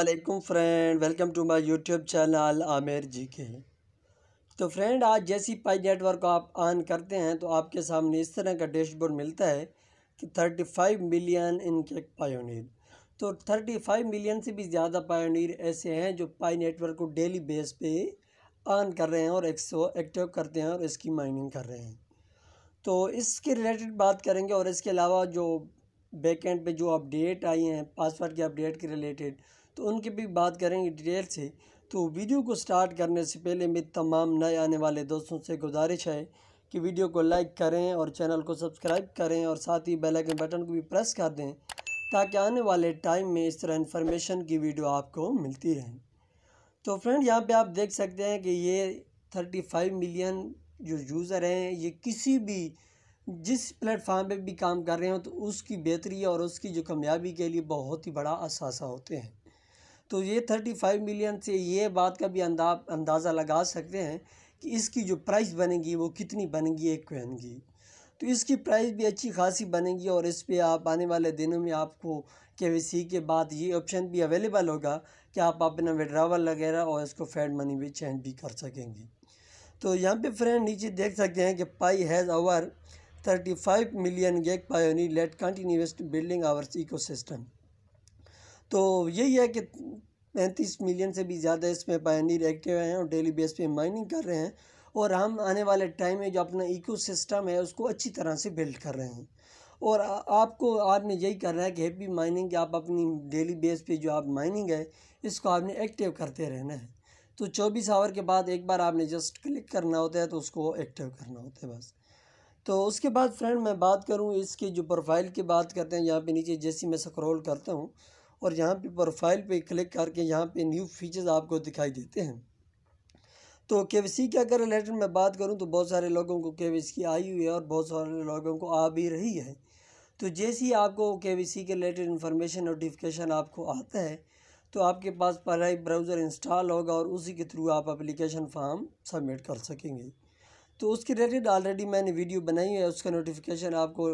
Aslam friend welcome to my YouTube channel Aamir ji के तो friend आज जैसी पाई नेटवर्क आप ऑन करते हैं तो आपके सामने इस तरह का डैशबोर्ड मिलता है कि 35 मिलियन इनके पायोनीर तो 35 मिलियन से भी ज़्यादा पायोनीर ऐसे हैं जो पाई नेटवर्क को डेली बेस पे ऑन कर रहे हैं और सौ एक्टिव करते हैं और इसकी माइनिंग कर रहे हैं तो इसके रिलेटेड बात करेंगे और इसके अलावा जो बैकेंड पे जो अपडेट आई हैं पासवर्ड के अपडेट के रिलेटेड तो उनकी भी बात करेंगे डिटेल से तो वीडियो को स्टार्ट करने से पहले मेरे तमाम नए आने वाले दोस्तों से गुजारिश है कि वीडियो को लाइक करें और चैनल को सब्सक्राइब करें और साथ ही बेल आइकन बटन को भी प्रेस कर दें ताकि आने वाले टाइम में इस तरह इन्फॉर्मेशन की वीडियो आपको मिलती रहे तो फ्रेंड यहाँ पे आप देख सकते हैं कि ये थर्टी फाइव मिलियन जो यूज़र हैं ये किसी भी जिस प्लेटफार्म पे भी काम कर रहे हो तो उसकी बेहतरी और उसकी जो कामयाबी के लिए बहुत ही बड़ा असासा होते हैं तो ये थर्टी फाइव मिलियन से ये बात का भी अंदा अंदाज़ा लगा सकते हैं कि इसकी जो प्राइस बनेगी वो कितनी बनेगी एक कोहन की तो इसकी प्राइस भी अच्छी खासी बनेगी और इस पर आप आने वाले दिनों में आपको के के बाद ये ऑप्शन भी अवेलेबल होगा कि आप अपना विड्रावल वगैरह और इसको फेड मनी भी चेंज भी कर सकेंगी तो यहाँ पे फ्रेंड नीचे देख सकते हैं कि पाई हैज़ आवर 35 गेक gig let continuous building building ecosystem तो यही है कि पैंतीस मिलियन से भी ज़्यादा इसमें पायनीर एक्टिव हैं और डेली बेस पे माइनिंग कर रहे हैं और हम आने वाले टाइम में जो अपना इकोसिस्टम है उसको अच्छी तरह से बिल्ड कर रहे हैं और आपको आपने यही करना है कि हैप्पी माइनिंग आप अपनी डेली बेस पे जो आप माइनिंग है इसको आपने एक्टिव करते रहना है तो चौबीस आवर के बाद एक बार आपने जस्ट क्लिक करना होता है तो उसको एक्टिव करना होता है बस तो उसके बाद फ्रेंड मैं बात करूँ इसके जो प्रोफाइल की बात करते हैं यहाँ पर नीचे जैसी मैं स्क्रोल करता हूँ और यहाँ पे प्रोफाइल पे क्लिक करके यहाँ पे न्यू फीचर्स आपको दिखाई देते हैं तो के के अगर रिलेटेड मैं बात करूँ तो बहुत सारे लोगों को के सी आई हुई है और बहुत सारे लोगों को आ भी रही है तो जैसे ही आपको के के रिलेटेड इन्फॉर्मेशन नोटिफिकेशन आपको आता है तो आपके पास पहला ही ब्राउज़र इंस्टॉल होगा और उसी के थ्रू आप एप्लीकेशन फॉर्म सबमिट कर सकेंगे तो उसके रिलेटेड ऑलरेडी मैंने वीडियो बनाई है उसका नोटिफिकेशन आपको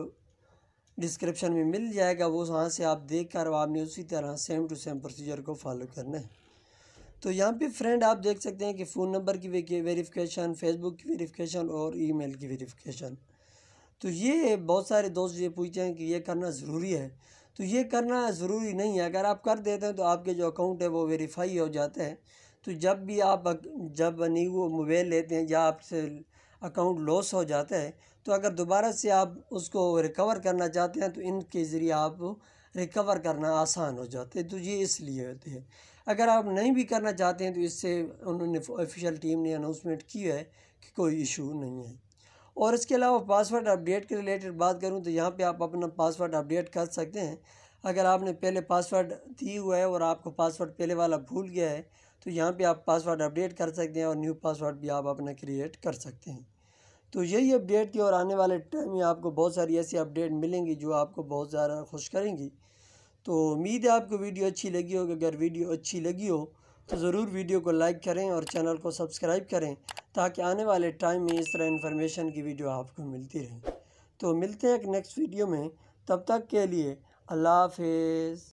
डिस्क्रिप्शन में मिल जाएगा वो वहाँ से आप देख कर आपने उसी तरह सेम टू सेम प्रोसीजर को फॉलो करना है तो यहाँ पे फ्रेंड आप देख सकते हैं कि फ़ोन नंबर की वेरिफिकेशन फेसबुक की वेरिफिकेशन और ईमेल की वेरिफिकेशन तो ये बहुत सारे दोस्त ये पूछते हैं कि ये करना ज़रूरी है तो ये करना ज़रूरी नहीं है अगर आप कर देते हैं तो आपके जो अकाउंट है वो वेरीफाई हो जाते हैं तो जब भी आप जब नहीं वो मोबाइल लेते हैं या आपसे अकाउंट लॉस हो जाता है तो अगर दोबारा से आप उसको रिकवर करना चाहते हैं तो इनके ज़रिए आप रिकवर करना आसान हो जाते हैं तो ये इसलिए होते हैं अगर आप नहीं भी करना चाहते हैं तो इससे उन्होंने ऑफिशियल टीम ने अनाउंसमेंट किया है कि कोई इशू नहीं है और इसके अलावा पासवर्ड अपडेट के रिलेटेड बात करूं तो यहाँ पे आप अपना पासवर्ड अपडेट कर सकते हैं अगर आपने पहले पासवर्ड दी हुआ है और आपको पासवर्ड पहले वाला भूल गया है तो यहाँ पे आप पासवर्ड अपडेट कर सकते हैं और न्यू पासवर्ड भी आप अपना क्रिएट कर सकते हैं तो यही अपडेट थी और आने वाले टाइम में आपको बहुत सारी ऐसी अपडेट मिलेंगी जो आपको बहुत ज़्यादा खुश करेंगी तो उम्मीद है आपको वीडियो अच्छी लगी होगी अगर वीडियो अच्छी लगी हो तो ज़रूर वीडियो को लाइक करें और चैनल को सब्सक्राइब करें ताकि आने वाले टाइम में इस तरह इन्फॉर्मेशन की वीडियो आपको मिलती रहे तो मिलते हैं एक नेक्स्ट वीडियो में तब तक के लिए अल्लाह हाफ